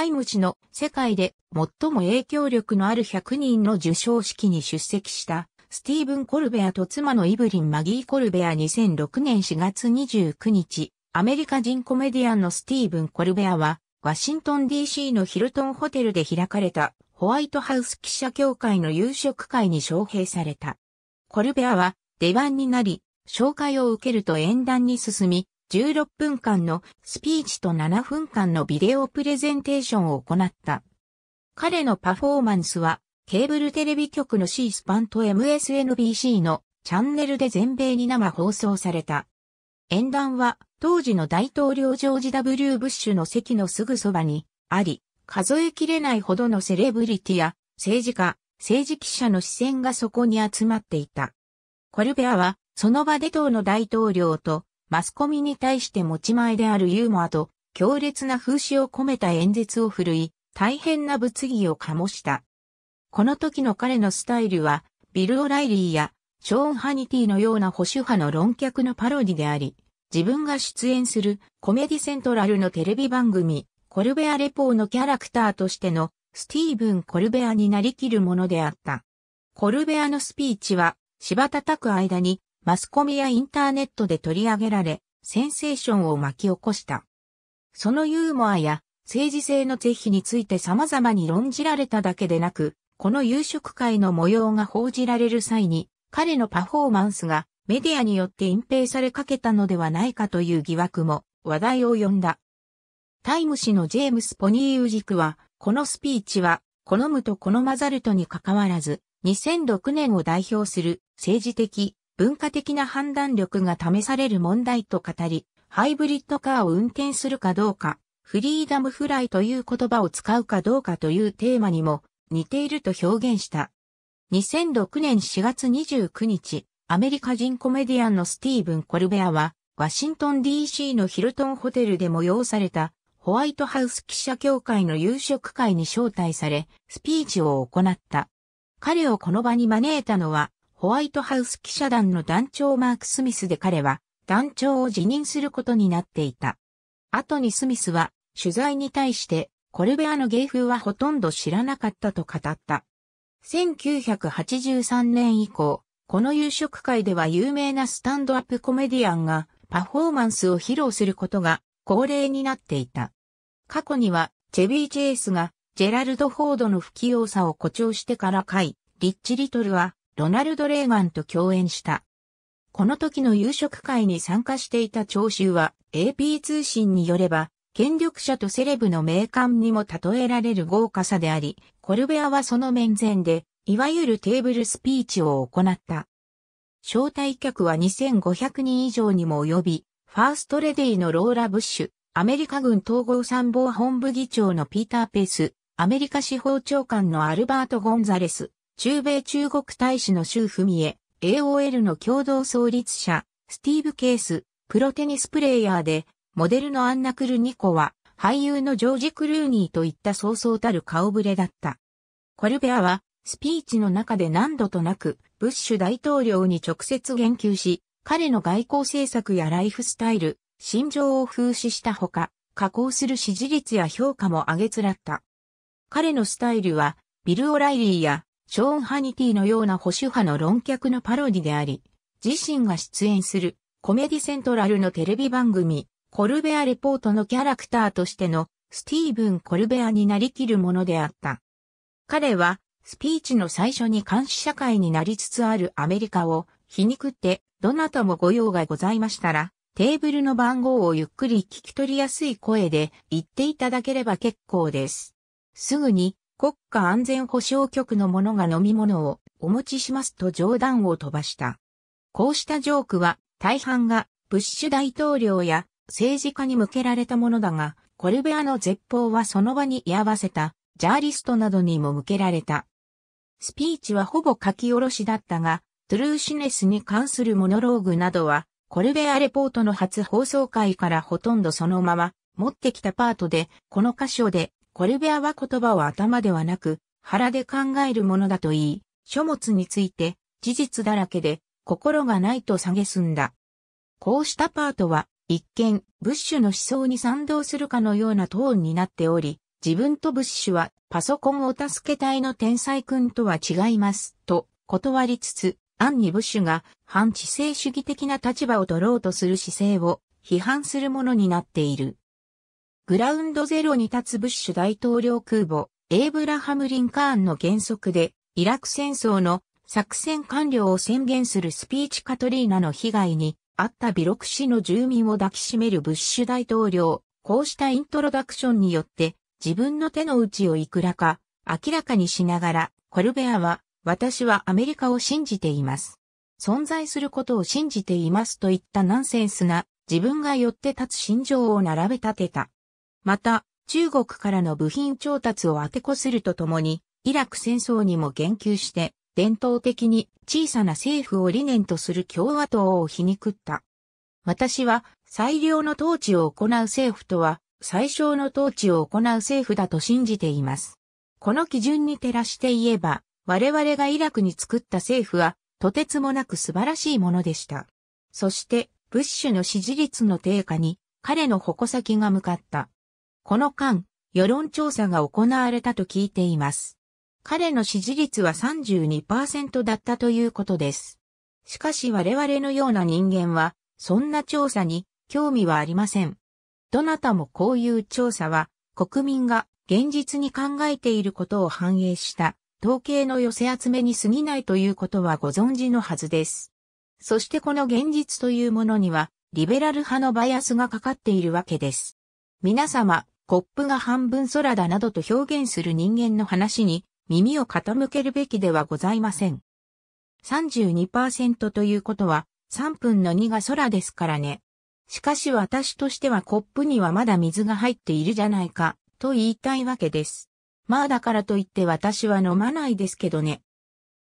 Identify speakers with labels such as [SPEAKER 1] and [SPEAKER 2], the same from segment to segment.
[SPEAKER 1] タイム誌の世界で最も影響力のある100人の受賞式に出席したスティーブン・コルベアと妻のイブリン・マギー・コルベア2006年4月29日、アメリカ人コメディアンのスティーブン・コルベアは、ワシントン DC のヒルトンホテルで開かれたホワイトハウス記者協会の夕食会に招聘された。コルベアは出番になり、紹介を受けると演壇に進み、16分間のスピーチと7分間のビデオプレゼンテーションを行った。彼のパフォーマンスはケーブルテレビ局の C スパンと MSNBC のチャンネルで全米に生放送された。演壇は当時の大統領ジョージ・ W・ ブッシュの席のすぐそばにあり、数えきれないほどのセレブリティや政治家、政治記者の視線がそこに集まっていた。コルベアはその場で党の大統領とマスコミに対して持ち前であるユーモアと強烈な風刺を込めた演説を振るい、大変な物議を醸した。この時の彼のスタイルは、ビル・オライリーやショーン・ハニティのような保守派の論客のパロディであり、自分が出演するコメディセントラルのテレビ番組、コルベアレポーのキャラクターとしてのスティーブン・コルベアになりきるものであった。コルベアのスピーチは、柴叩く間にマスコミやインターネットで取り上げられ、センセーションを巻き起こした。そのユーモアや政治性の是非について様々に論じられただけでなく、この夕食会の模様が報じられる際に、彼のパフォーマンスがメディアによって隠蔽されかけたのではないかという疑惑も話題を呼んだ。タイム誌のジェームス・ポニー・ウジクは、このスピーチは、好むと好まざるとにかかわらず、2006年を代表する政治的、文化的な判断力が試される問題と語り、ハイブリッドカーを運転するかどうか、フリーダムフライという言葉を使うかどうかというテーマにも似ていると表現した。2006年4月29日、アメリカ人コメディアンのスティーブン・コルベアは、ワシントン DC のヒルトンホテルで催されたホワイトハウス記者協会の夕食会に招待され、スピーチを行った。彼をこの場に招いたのは、ホワイトハウス記者団の団長マーク・スミスで彼は団長を辞任することになっていた。後にスミスは取材に対してコルベアの芸風はほとんど知らなかったと語った。1983年以降、この夕食会では有名なスタンドアップコメディアンがパフォーマンスを披露することが恒例になっていた。過去にはチェビー・チェイスがジェラルド・フォードの不器用さを誇張してから会、リッチ・リトルはロナルド・レーガンと共演した。この時の夕食会に参加していた聴衆は AP 通信によれば、権力者とセレブの名鑑にも例えられる豪華さであり、コルベアはその面前で、いわゆるテーブルスピーチを行った。招待客は2500人以上にも及び、ファーストレディのローラ・ブッシュ、アメリカ軍統合参謀本部議長のピーター・ペース、アメリカ司法長官のアルバート・ゴンザレス、中米中国大使の周文江、AOL の共同創立者、スティーブ・ケース、プロテニスプレイヤーで、モデルのアンナ・クルニコは、俳優のジョージ・クルーニーといったそうそうたる顔ぶれだった。コルベアは、スピーチの中で何度となく、ブッシュ大統領に直接言及し、彼の外交政策やライフスタイル、心情を風刺したほか、加工する支持率や評価も上げつらった。彼のスタイルは、ビル・オライリーやショーン・ハニティのような保守派の論客のパロディであり、自身が出演するコメディセントラルのテレビ番組、コルベアレポートのキャラクターとしてのスティーブン・コルベアになりきるものであった。彼はスピーチの最初に監視社会になりつつあるアメリカを皮肉ってどなたもご用がございましたらテーブルの番号をゆっくり聞き取りやすい声で言っていただければ結構です。すぐに国家安全保障局の者が飲み物をお持ちしますと冗談を飛ばした。こうしたジョークは大半がブッシュ大統領や政治家に向けられたものだが、コルベアの絶報はその場に居合わせたジャーリストなどにも向けられた。スピーチはほぼ書き下ろしだったが、トゥルーシネスに関するモノローグなどは、コルベアレポートの初放送会からほとんどそのまま持ってきたパートで、この箇所でコルベアは言葉を頭ではなく、腹で考えるものだと言い、書物について、事実だらけで、心がないと蔑んだ。こうしたパートは、一見、ブッシュの思想に賛同するかのようなトーンになっており、自分とブッシュは、パソコンお助け隊の天才君とは違います、と、断りつつ、暗にブッシュが、反知性主義的な立場を取ろうとする姿勢を、批判するものになっている。グラウンドゼロに立つブッシュ大統領空母、エイブラハム・リンカーンの原則で、イラク戦争の作戦完了を宣言するスピーチカトリーナの被害にあったビロク市の住民を抱きしめるブッシュ大統領。こうしたイントロダクションによって自分の手の内をいくらか明らかにしながら、コルベアは私はアメリカを信じています。存在することを信じていますといったナンセンスな自分が寄って立つ心情を並べ立てた。また、中国からの部品調達を当てこするとともに、イラク戦争にも言及して、伝統的に小さな政府を理念とする共和党を皮肉った。私は最良の統治を行う政府とは最小の統治を行う政府だと信じています。この基準に照らして言えば、我々がイラクに作った政府はとてつもなく素晴らしいものでした。そして、ブッシュの支持率の低下に彼の矛先が向かった。この間、世論調査が行われたと聞いています。彼の支持率は32%だったということです。しかし我々のような人間は、そんな調査に興味はありません。どなたもこういう調査は、国民が現実に考えていることを反映した統計の寄せ集めに過ぎないということはご存知のはずです。そしてこの現実というものには、リベラル派のバイアスがかかっているわけです。皆様、コップが半分空だなどと表現する人間の話に耳を傾けるべきではございません。32%ということは3分の2が空ですからね。しかし私としてはコップにはまだ水が入っているじゃないかと言いたいわけです。まあだからといって私は飲まないですけどね。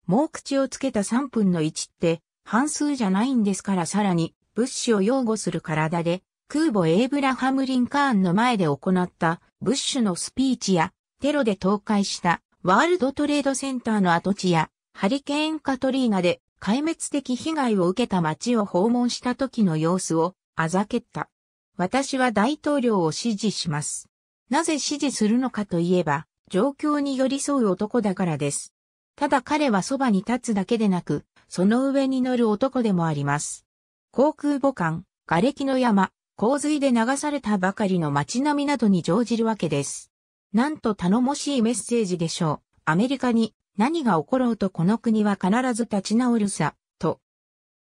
[SPEAKER 1] もう口をつけた3分の1って半数じゃないんですからさらに物資を擁護する体で空母エイブラハム・リンカーンの前で行ったブッシュのスピーチやテロで倒壊したワールドトレードセンターの跡地やハリケーン・カトリーナで壊滅的被害を受けた街を訪問した時の様子をあざけった。私は大統領を支持します。なぜ支持するのかといえば、状況に寄り添う男だからです。ただ彼はそばに立つだけでなく、その上に乗る男でもあります。航空母艦、瓦礫の山、洪水で流されたばかりの街並みなどに乗じるわけです。なんと頼もしいメッセージでしょう。アメリカに何が起ころうとこの国は必ず立ち直るさ、と。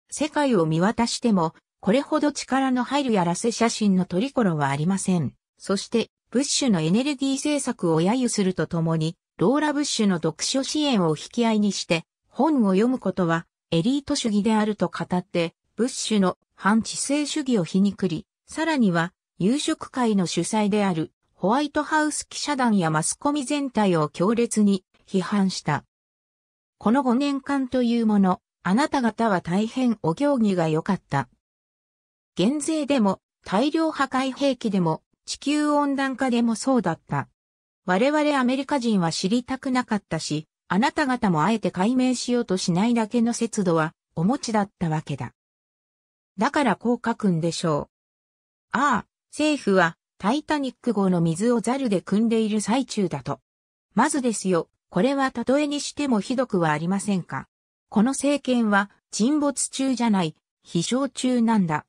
[SPEAKER 1] 世界を見渡しても、これほど力の入るやらせ写真の取り頃はありません。そして、ブッシュのエネルギー政策を揶揄するとともに、ローラ・ブッシュの読書支援を引き合いにして、本を読むことはエリート主義であると語って、ブッシュの反知性主義を皮肉り、さらには、夕食会の主催であるホワイトハウス記者団やマスコミ全体を強烈に批判した。この5年間というもの、あなた方は大変お行儀が良かった。減税でも、大量破壊兵器でも、地球温暖化でもそうだった。我々アメリカ人は知りたくなかったし、あなた方もあえて解明しようとしないだけの節度はお持ちだったわけだ。だからこう書くんでしょう。ああ、政府はタイタニック号の水をザルで汲んでいる最中だと。まずですよ、これは例えにしてもひどくはありませんか。この政権は沈没中じゃない、飛翔中なんだ。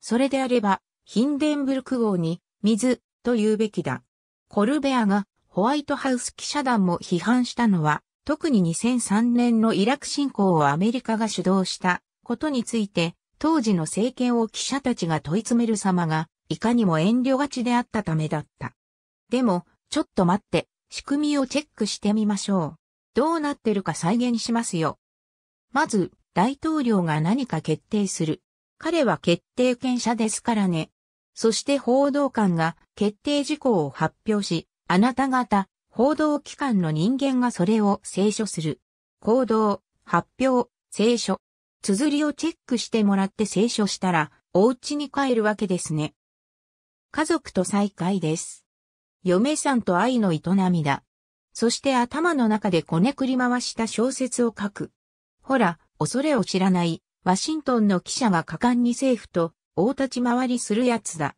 [SPEAKER 1] それであれば、ヒンデンブルク号に水と言うべきだ。コルベアがホワイトハウス記者団も批判したのは、特に2003年のイラク侵攻をアメリカが主導したことについて、当時の政権を記者たちが問い詰める様が、いかにも遠慮がちであったためだった。でも、ちょっと待って、仕組みをチェックしてみましょう。どうなってるか再現しますよ。まず、大統領が何か決定する。彼は決定権者ですからね。そして報道官が決定事項を発表し、あなた方、報道機関の人間がそれを聖書する。行動、発表、聖書、綴りをチェックしてもらって清書したら、お家に帰るわけですね。家族と再会です。嫁さんと愛の営みだ。そして頭の中でこねくり回した小説を書く。ほら、恐れを知らない、ワシントンの記者は果敢に政府と大立ち回りするやつだ。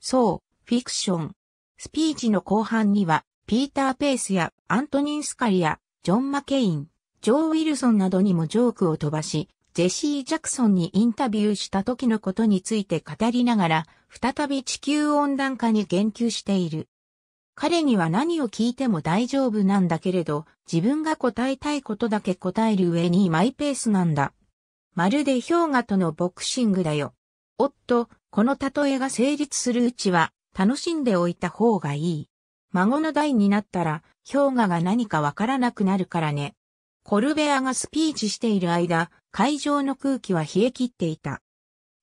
[SPEAKER 1] そう、フィクション。スピーチの後半には、ピーター・ペースやアントニン・スカリア、ジョン・マケイン、ジョー・ウィルソンなどにもジョークを飛ばし、ジェシー・ジャクソンにインタビューした時のことについて語りながら、再び地球温暖化に言及している。彼には何を聞いても大丈夫なんだけれど、自分が答えたいことだけ答える上にマイペースなんだ。まるで氷河とのボクシングだよ。おっと、この例えが成立するうちは、楽しんでおいた方がいい。孫の代になったら、氷河が何かわからなくなるからね。コルベアがスピーチしている間、会場の空気は冷え切っていた。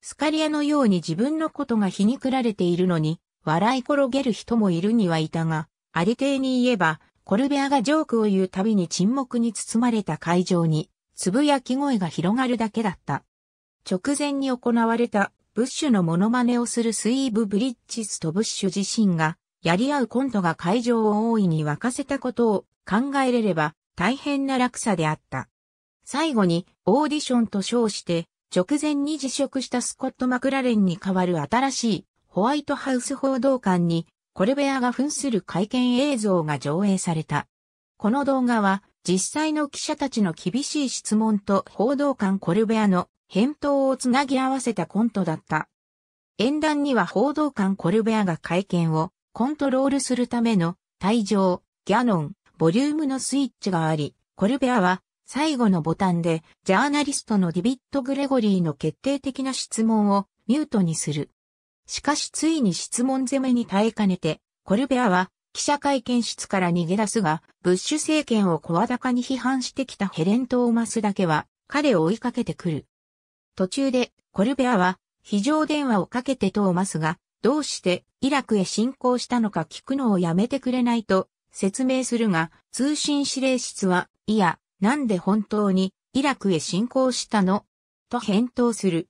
[SPEAKER 1] スカリアのように自分のことが皮肉られているのに、笑い転げる人もいるにはいたが、ありていに言えば、コルベアがジョークを言うたびに沈黙に包まれた会場に、つぶやき声が広がるだけだった。直前に行われた、ブッシュのモノマネをするスイーブ・ブリッジスとブッシュ自身が、やり合うコントが会場を大いに沸かせたことを考えれれば、大変な落差であった。最後に、オーディションと称して、直前に辞職したスコット・マクラレンに代わる新しいホワイトハウス報道官にコルベアが扮する会見映像が上映された。この動画は実際の記者たちの厳しい質問と報道官コルベアの返答をつなぎ合わせたコントだった。演壇には報道官コルベアが会見をコントロールするための退場、ギャノン、ボリュームのスイッチがあり、コルベアは最後のボタンで、ジャーナリストのディビット・グレゴリーの決定的な質問をミュートにする。しかしついに質問攻めに耐えかねて、コルベアは記者会見室から逃げ出すが、ブッシュ政権を声高に批判してきたヘレン・トーマスだけは彼を追いかけてくる。途中でコルベアは非常電話をかけてトーマスがどうしてイラクへ侵攻したのか聞くのをやめてくれないと説明するが、通信指令室は、いや、なんで本当にイラクへ侵攻したのと返答する。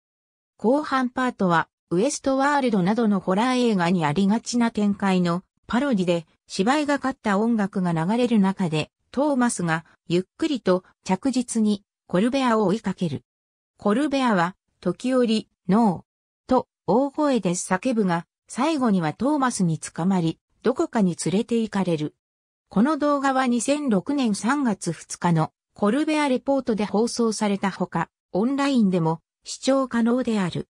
[SPEAKER 1] 後半パートは、ウエストワールドなどのホラー映画にありがちな展開のパロディで芝居がかった音楽が流れる中で、トーマスがゆっくりと着実にコルベアを追いかける。コルベアは時折、ノーと大声で叫ぶが、最後にはトーマスに捕まり、どこかに連れて行かれる。この動画は2006年3月2日のコルベアレポートで放送されたほか、オンラインでも視聴可能である。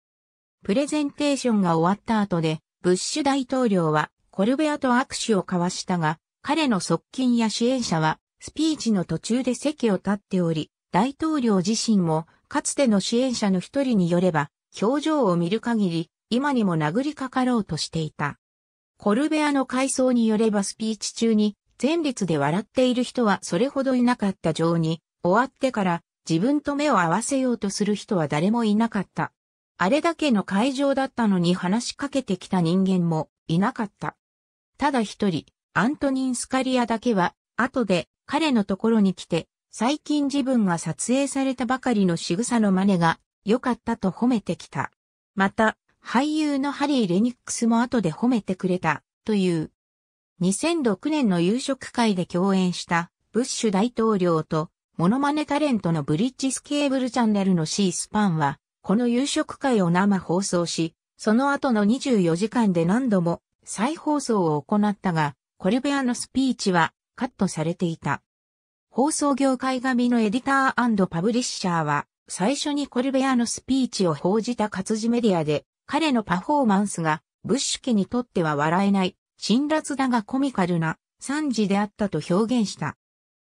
[SPEAKER 1] プレゼンテーションが終わった後で、ブッシュ大統領はコルベアと握手を交わしたが、彼の側近や支援者はスピーチの途中で席を立っており、大統領自身もかつての支援者の一人によれば、表情を見る限り、今にも殴りかかろうとしていた。コルベアの回想によればスピーチ中に前列で笑っている人はそれほどいなかった情に、終わってから自分と目を合わせようとする人は誰もいなかった。あれだけの会場だったのに話しかけてきた人間もいなかった。ただ一人、アントニン・スカリアだけは、後で彼のところに来て、最近自分が撮影されたばかりの仕草の真似が良かったと褒めてきた。また、俳優のハリー・レニックスも後で褒めてくれた、という。2006年の夕食会で共演したブッシュ大統領とモノマネタレントのブリッジスケーブルチャンネルの C スパンは、この夕食会を生放送し、その後の24時間で何度も再放送を行ったが、コルベアのスピーチはカットされていた。放送業界紙のエディターパブリッシャーは、最初にコルベアのスピーチを報じた活字メディアで、彼のパフォーマンスが、ブッシュ家にとっては笑えない、辛辣だがコミカルな惨事であったと表現した。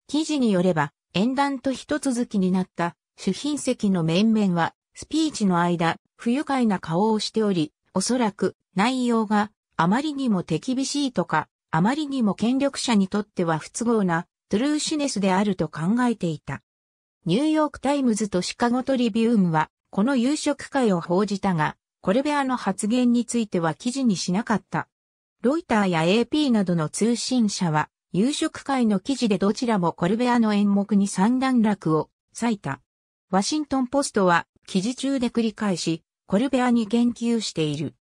[SPEAKER 1] 記事によれば、演談と一続きになった主賓席の面々は、スピーチの間、不愉快な顔をしており、おそらく内容があまりにも手厳しいとか、あまりにも権力者にとっては不都合なトゥルーシネスであると考えていた。ニューヨークタイムズとシカゴトリビウムは、この夕食会を報じたが、コルベアの発言については記事にしなかった。ロイターや AP などの通信社は、夕食会の記事でどちらもコルベアの演目に三段落を割いた。ワシントンポストは記事中で繰り返し、コルベアに言及している。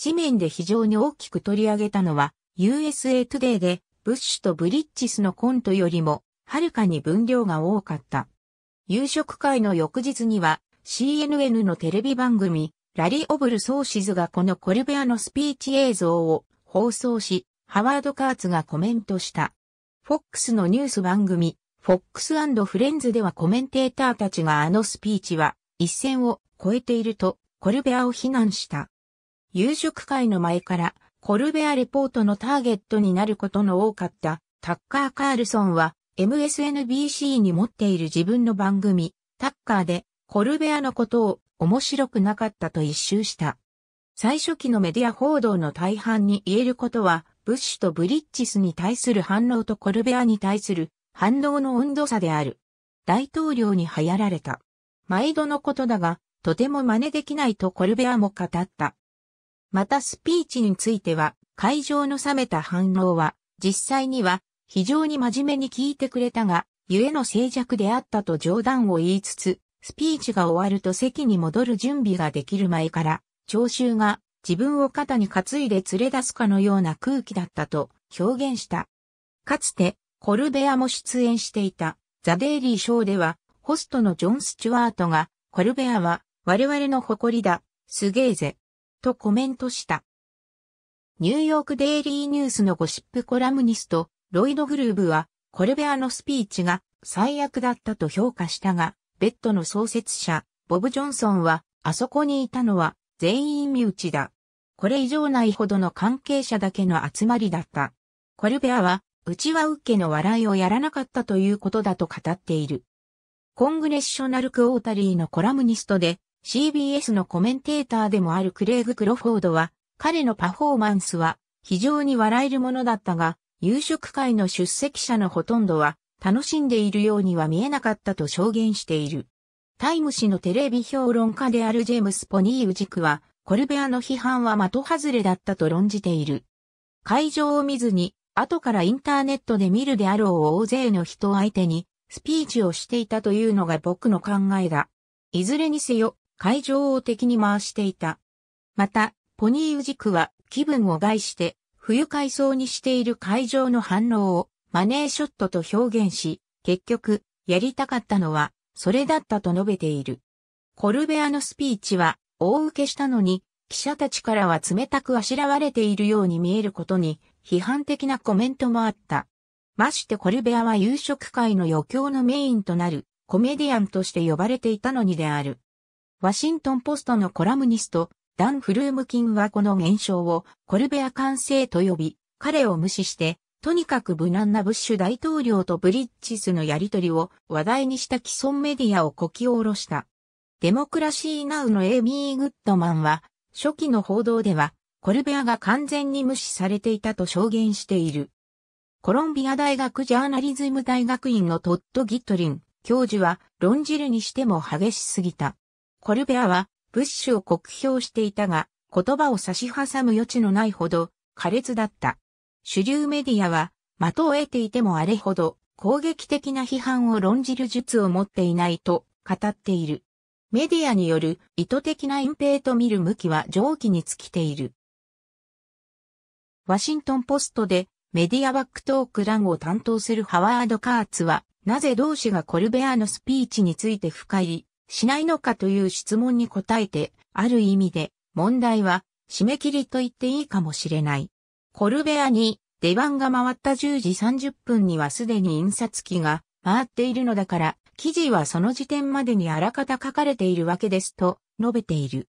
[SPEAKER 1] 紙面で非常に大きく取り上げたのは、USA Today で、ブッシュとブリッジスのコントよりも、はるかに分量が多かった。夕食会の翌日には、CNN のテレビ番組、ラリー・オブル・ソーシズがこのコルベアのスピーチ映像を放送し、ハワード・カーツがコメントした。FOX のニュース番組、FOX& フレンズではコメンテーターたちがあのスピーチは一線を越えているとコルベアを非難した。夕食会の前からコルベアレポートのターゲットになることの多かったタッカー・カールソンは MSNBC に持っている自分の番組タッカーでコルベアのことを面白くなかったと一周した。最初期のメディア報道の大半に言えることは、ブッシュとブリッジスに対する反応とコルベアに対する反応の温度差である。大統領に流行られた。毎度のことだが、とても真似できないとコルベアも語った。またスピーチについては、会場の冷めた反応は、実際には非常に真面目に聞いてくれたが、ゆえの静寂であったと冗談を言いつつ、スピーチが終わると席に戻る準備ができる前から、聴衆が自分を肩に担いで連れ出すかのような空気だったと表現した。かつて、コルベアも出演していたザ・デイリー・ショーでは、ホストのジョン・スチュワートが、コルベアは我々の誇りだ、すげえぜ、とコメントした。ニューヨークデイリーニュースのゴシップコラムニスト、ロイド・グルーブは、コルベアのスピーチが最悪だったと評価したが、ベッドの創設者、ボブ・ジョンソンは、あそこにいたのは全員身内だ。これ以上ないほどの関係者だけの集まりだった。コルベアは、うちは受けの笑いをやらなかったということだと語っている。コングレッショナルクオータリーのコラムニストで CBS のコメンテーターでもあるクレイグ・クロフォードは彼のパフォーマンスは非常に笑えるものだったが夕食会の出席者のほとんどは楽しんでいるようには見えなかったと証言している。タイム誌のテレビ評論家であるジェームス・ポニーウジクは、コルベアの批判は的外れだったと論じている。会場を見ずに、後からインターネットで見るであろう大勢の人相手に、スピーチをしていたというのが僕の考えだ。いずれにせよ、会場を敵に回していた。また、ポニーウジクは気分を害して、不愉快そうにしている会場の反応をマネーショットと表現し、結局、やりたかったのは、それだったと述べている。コルベアのスピーチは、大受けしたのに、記者たちからは冷たくあしらわれているように見えることに、批判的なコメントもあった。ましてコルベアは夕食会の余興のメインとなる、コメディアンとして呼ばれていたのにである。ワシントンポストのコラムニスト、ダン・フルームキンはこの現象をコルベア完成と呼び、彼を無視してとにかく無難なブッシュ大統領とブリッジスのやりとりを話題にした既存メディアをこき下ろした。デモクラシーナウのエイミー・グッドマンは、初期の報道では、コルベアが完全に無視されていたと証言している。コロンビア大学ジャーナリズム大学院のトッド・ギットリン教授は論じるにしても激しすぎた。コルベアはブッシュを酷評していたが言葉を差し挟む余地のないほど苛烈だった。主流メディアは、的を得ていてもあれほど攻撃的な批判を論じる術を持っていないと語っている。メディアによる意図的な隠蔽と見る向きは上記に尽きている。ワシントンポストでメディアバックトーク欄を担当するハワード・カーツは、なぜ同志がコルベアのスピーチについて深入りしないのかという質問に答えて、ある意味で問題は締め切りと言っていいかもしれない。コルベアに出番が回った10時30分にはすでに印刷機が回っているのだから、記事はその時点までにあらかた書かれているわけですと述べている。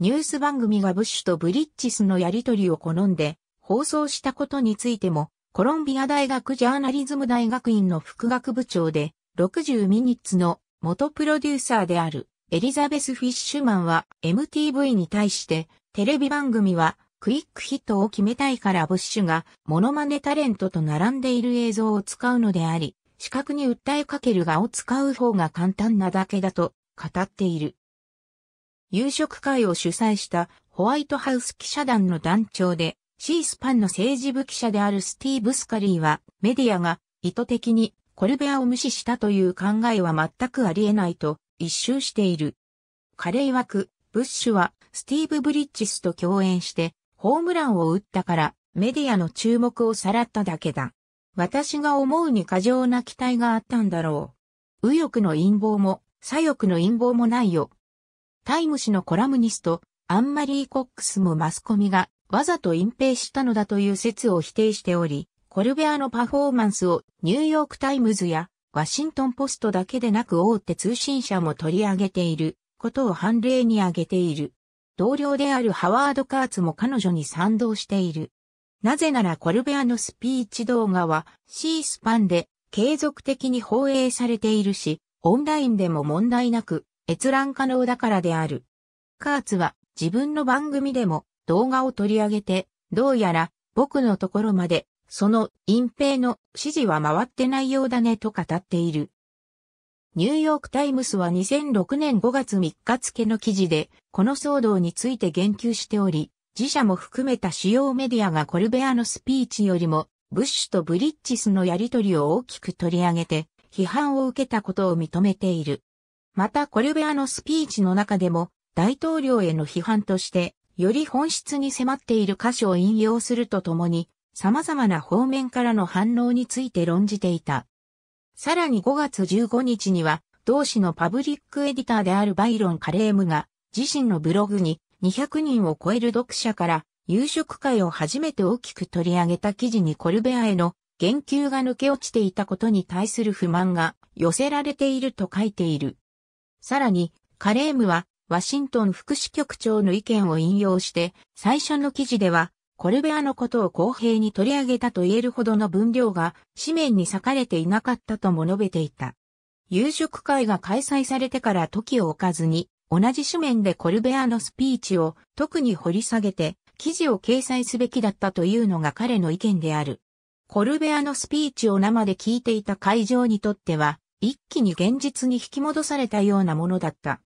[SPEAKER 1] ニュース番組がブッシュとブリッジスのやりとりを好んで放送したことについても、コロンビア大学ジャーナリズム大学院の副学部長で、60ミニッツの元プロデューサーであるエリザベス・フィッシュマンは MTV に対してテレビ番組はクイックヒットを決めたいからブッシュがモノマネタレントと並んでいる映像を使うのであり、視覚に訴えかけるがを使う方が簡単なだけだと語っている。夕食会を主催したホワイトハウス記者団の団長で C スパンの政治部記者であるスティーブ・スカリーはメディアが意図的にコルベアを無視したという考えは全くありえないと一周している。彼曰く、ブッシュはスティーブ・ブリッジスと共演してホームランを打ったからメディアの注目をさらっただけだ。私が思うに過剰な期待があったんだろう。右翼の陰謀も左翼の陰謀もないよ。タイム誌のコラムニスト、アンマリー・コックスもマスコミがわざと隠蔽したのだという説を否定しており、コルベアのパフォーマンスをニューヨークタイムズやワシントンポストだけでなく大手通信社も取り上げていることを判例に挙げている。同僚であるハワード・カーツも彼女に賛同している。なぜならコルベアのスピーチ動画は C スパンで継続的に放映されているし、オンラインでも問題なく閲覧可能だからである。カーツは自分の番組でも動画を取り上げて、どうやら僕のところまでその隠蔽の指示は回ってないようだねと語っている。ニューヨークタイムスは2006年5月3日付の記事で、この騒動について言及しており、自社も含めた主要メディアがコルベアのスピーチよりも、ブッシュとブリッジスのやりとりを大きく取り上げて、批判を受けたことを認めている。またコルベアのスピーチの中でも、大統領への批判として、より本質に迫っている箇所を引用するとともに、様々な方面からの反応について論じていた。さらに5月15日には、同誌のパブリックエディターであるバイロン・カレームが、自身のブログに200人を超える読者から、夕食会を初めて大きく取り上げた記事にコルベアへの言及が抜け落ちていたことに対する不満が寄せられていると書いている。さらに、カレームは、ワシントン副支局長の意見を引用して、最初の記事では、コルベアのことを公平に取り上げたと言えるほどの分量が紙面に裂かれていなかったとも述べていた。夕食会が開催されてから時を置かずに、同じ紙面でコルベアのスピーチを特に掘り下げて、記事を掲載すべきだったというのが彼の意見である。コルベアのスピーチを生で聞いていた会場にとっては、一気に現実に引き戻されたようなものだった。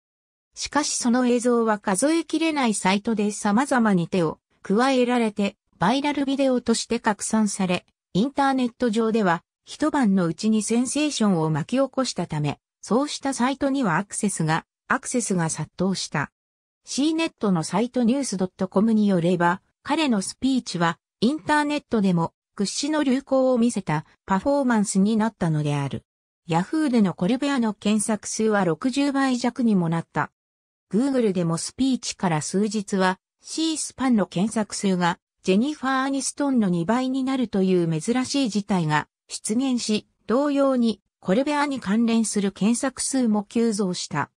[SPEAKER 1] しかしその映像は数えきれないサイトで様々に手を加えられてバイラルビデオとして拡散され、インターネット上では一晩のうちにセンセーションを巻き起こしたため、そうしたサイトにはアクセスが、アクセスが殺到した。C ネットのサイトニュース .com によれば、彼のスピーチはインターネットでも屈指の流行を見せたパフォーマンスになったのである。ヤフーでのコルベアの検索数は60倍弱にもなった。Google でもスピーチから数日は C スパンの検索数がジェニファー・アニストンの2倍になるという珍しい事態が出現し、同様にコルベアに関連する検索数も急増した。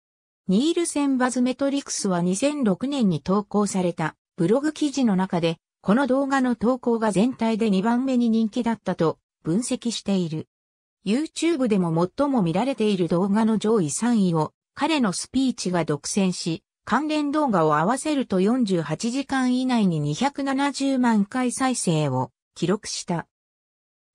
[SPEAKER 1] ニールセンバズメトリクスは2006年に投稿されたブログ記事の中で、この動画の投稿が全体で2番目に人気だったと分析している。YouTube でも最も見られている動画の上位3位を彼のスピーチが独占し、関連動画を合わせると48時間以内に270万回再生を記録した。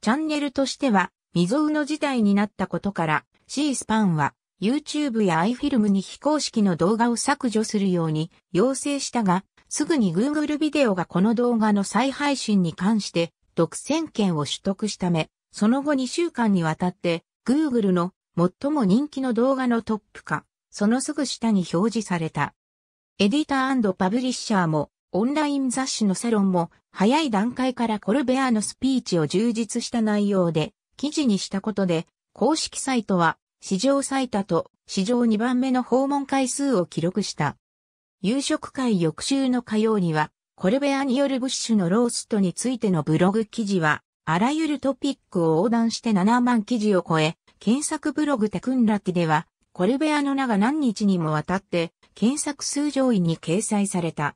[SPEAKER 1] チャンネルとしては未曾有の事態になったことから C スパンは YouTube や iFilm に非公式の動画を削除するように要請したが、すぐに Google ビデオがこの動画の再配信に関して独占権を取得したため、その後2週間にわたって Google の最も人気の動画のトップか、そのすぐ下に表示された。エディターパブリッシャーも、オンライン雑誌のサロンも、早い段階からコルベアのスピーチを充実した内容で、記事にしたことで、公式サイトは、史上最多と、史上2番目の訪問回数を記録した。夕食会翌週の火曜には、コルベアによるブッシュのローストについてのブログ記事は、あらゆるトピックを横断して7万記事を超え、検索ブログテクンラティでは、コルベアの名が何日にもわたって検索数上位に掲載された。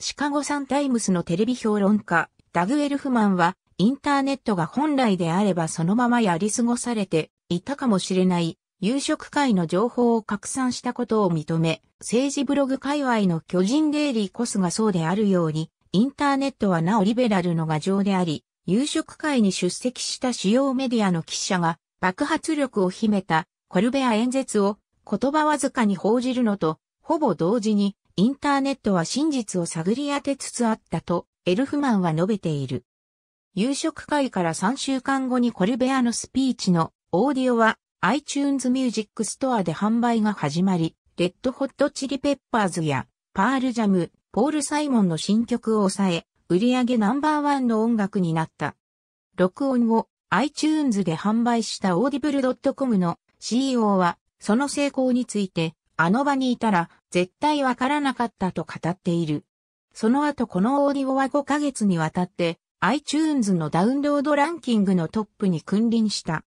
[SPEAKER 1] シカゴサンタイムスのテレビ評論家、ダグ・エルフマンは、インターネットが本来であればそのままやり過ごされていたかもしれない夕食会の情報を拡散したことを認め、政治ブログ界隈の巨人デイリーコスがそうであるように、インターネットはなおリベラルの牙城であり、夕食会に出席した主要メディアの記者が爆発力を秘めたコルベア演説を言葉わずかに報じるのと、ほぼ同時に、インターネットは真実を探り当てつつあったと、エルフマンは述べている。夕食会から3週間後にコルベアのスピーチのオーディオは iTunes Music Store で販売が始まり、レッドホットチリペッパーズやパールジャム、ポール・サイモンの新曲を抑え、売り上げナンバーワンの音楽になった。録音後、iTunes で販売したオーディブル c o m の CEO は、その成功について、あの場にいたら、絶対わからなかったと語っている。その後このオーディオは5ヶ月にわたって、iTunes のダウンロードランキングのトップに君臨した。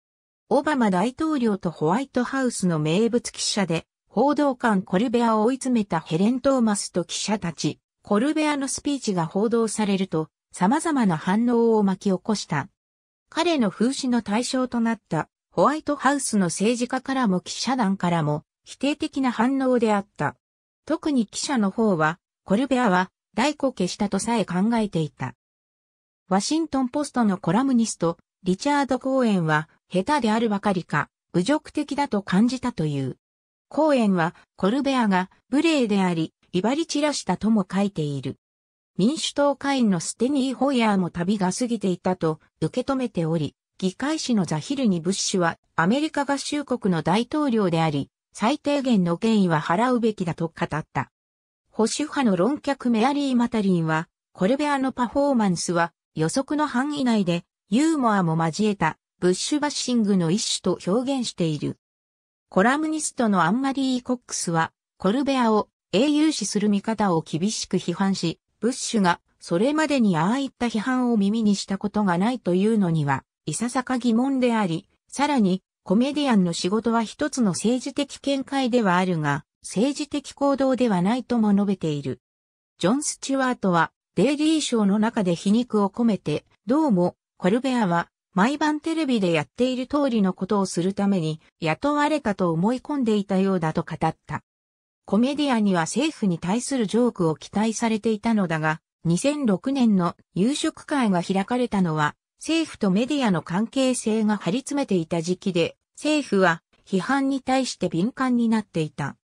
[SPEAKER 1] オバマ大統領とホワイトハウスの名物記者で、報道官コルベアを追い詰めたヘレン・トーマスと記者たち、コルベアのスピーチが報道されると、様々な反応を巻き起こした。彼の風刺の対象となったホワイトハウスの政治家からも記者団からも否定的な反応であった。特に記者の方は、コルベアは大こけしたとさえ考えていた。ワシントンポストのコラムニスト、リチャード・コーエンは、下手であるばかりか、侮辱的だと感じたという。コーエンは、コルベアが無礼であり、威張り散らしたとも書いている。民主党会員のステニー・ホイヤーも旅が過ぎていたと受け止めており、議会誌のザヒルニ・ブッシュは、アメリカ合衆国の大統領であり、最低限の権威は払うべきだと語った。保守派の論客メアリー・マタリンは、コルベアのパフォーマンスは予測の範囲内でユーモアも交えたブッシュバッシングの一種と表現している。コラムニストのアンマリー・コックスは、コルベアを英雄視する見方を厳しく批判し、ブッシュがそれまでにああいった批判を耳にしたことがないというのには、いささか疑問であり、さらに、コメディアンの仕事は一つの政治的見解ではあるが、政治的行動ではないとも述べている。ジョン・スチュワートは、デイリーショーの中で皮肉を込めて、どうも、コルベアは、毎晩テレビでやっている通りのことをするために、雇われたと思い込んでいたようだと語った。コメディアンには政府に対するジョークを期待されていたのだが、2006年の夕食会が開かれたのは、政府とメディアの関係性が張り詰めていた時期で、政府は批判に対して敏感になっていた。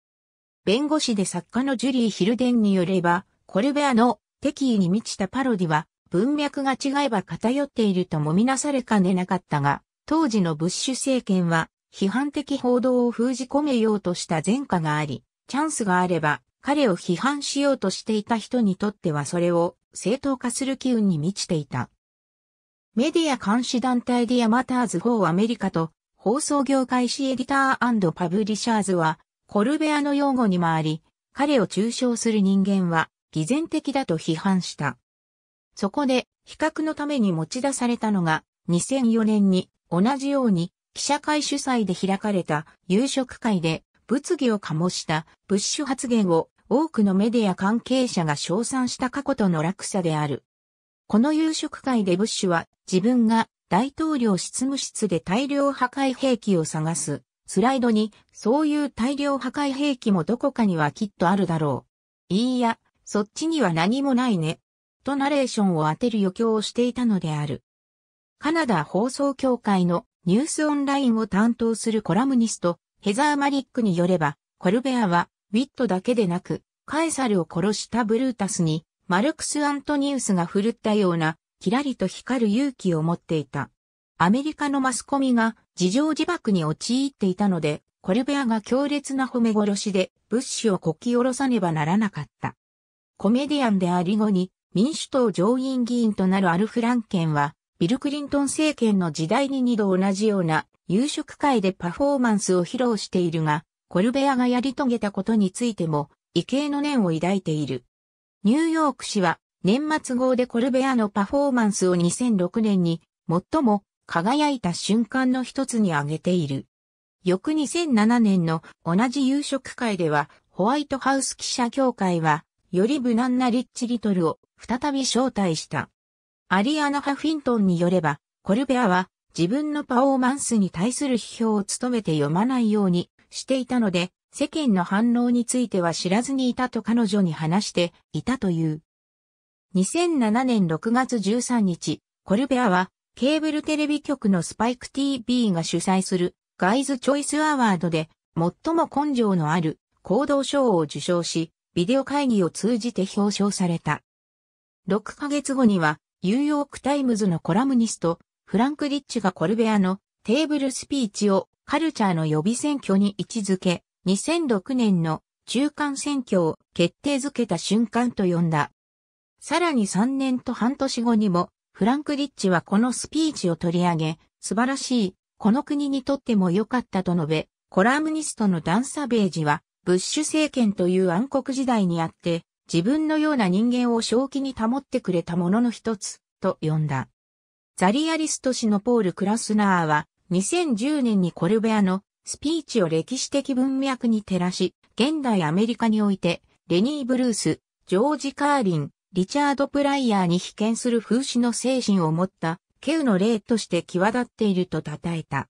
[SPEAKER 1] 弁護士で作家のジュリー・ヒルデンによれば、コルベアの敵意に満ちたパロディは文脈が違えば偏っているともみなされかねなかったが、当時のブッシュ政権は批判的報道を封じ込めようとした前科があり、チャンスがあれば彼を批判しようとしていた人にとってはそれを正当化する機運に満ちていた。メディア監視団体ディアマターズ・フォー・アメリカと放送業界誌エディターパブリシャーズはコルベアの擁護に回り、彼を中傷する人間は偽善的だと批判した。そこで比較のために持ち出されたのが2004年に同じように記者会主催で開かれた夕食会で物議を醸したブッシュ発言を多くのメディア関係者が称賛した過去との落差である。この夕食会でブッシュは自分が大統領執務室で大量破壊兵器を探す。スライドに、そういう大量破壊兵器もどこかにはきっとあるだろう。いいや、そっちには何もないね。とナレーションを当てる余興をしていたのである。カナダ放送協会のニュースオンラインを担当するコラムニスト、ヘザー・マリックによれば、コルベアは、ウィットだけでなく、カエサルを殺したブルータスに、マルクス・アントニウスが振るったような、キラリと光る勇気を持っていた。アメリカのマスコミが事情自爆に陥っていたので、コルベアが強烈な褒め殺しで物資をこき下ろさねばならなかった。コメディアンであり後に民主党上院議員となるアル・フランケンは、ビル・クリントン政権の時代に二度同じような夕食会でパフォーマンスを披露しているが、コルベアがやり遂げたことについても、畏敬の念を抱いている。ニューヨーク市は年末号でコルベアのパフォーマンスを2006年に最も輝いた瞬間の一つに挙げている。翌2007年の同じ夕食会では、ホワイトハウス記者協会は、より無難なリッチ・リトルを再び招待した。アリアナ・ハフィントンによれば、コルベアは自分のパフォーマンスに対する批評を務めて読まないようにしていたので、世間の反応については知らずにいたと彼女に話していたという。2007年6月13日、コルベアは、ケーブルテレビ局のスパイク TV が主催する、ガイズチョイスアワードで、最も根性のある行動賞を受賞し、ビデオ会議を通じて表彰された。6ヶ月後には、ニューヨークタイムズのコラムニスト、フランク・リッチがコルベアのテーブルスピーチをカルチャーの予備選挙に位置づけ、2006年の中間選挙を決定づけた瞬間と呼んだ。さらに3年と半年後にも、フランク・リッチはこのスピーチを取り上げ、素晴らしい、この国にとっても良かったと述べ、コラムニストのダン・サベージは、ブッシュ政権という暗黒時代にあって、自分のような人間を正気に保ってくれたものの一つ、と呼んだ。ザリアリスト氏のポール・クラスナーは、2010年にコルベアのスピーチを歴史的文脈に照らし、現代アメリカにおいて、レニー・ブルース、ジョージ・カーリン、リチャード・プライヤーに被験する風刺の精神を持った、ケウの例として際立っていると称えた。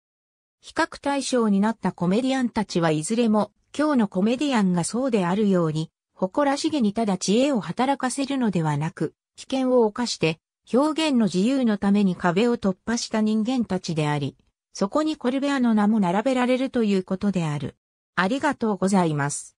[SPEAKER 1] 比較対象になったコメディアンたちはいずれも、今日のコメディアンがそうであるように、誇らしげにただ知恵を働かせるのではなく、危険を冒して、表現の自由のために壁を突破した人間たちであり、そこにコルベアの名も並べられるということである。ありがとうございます。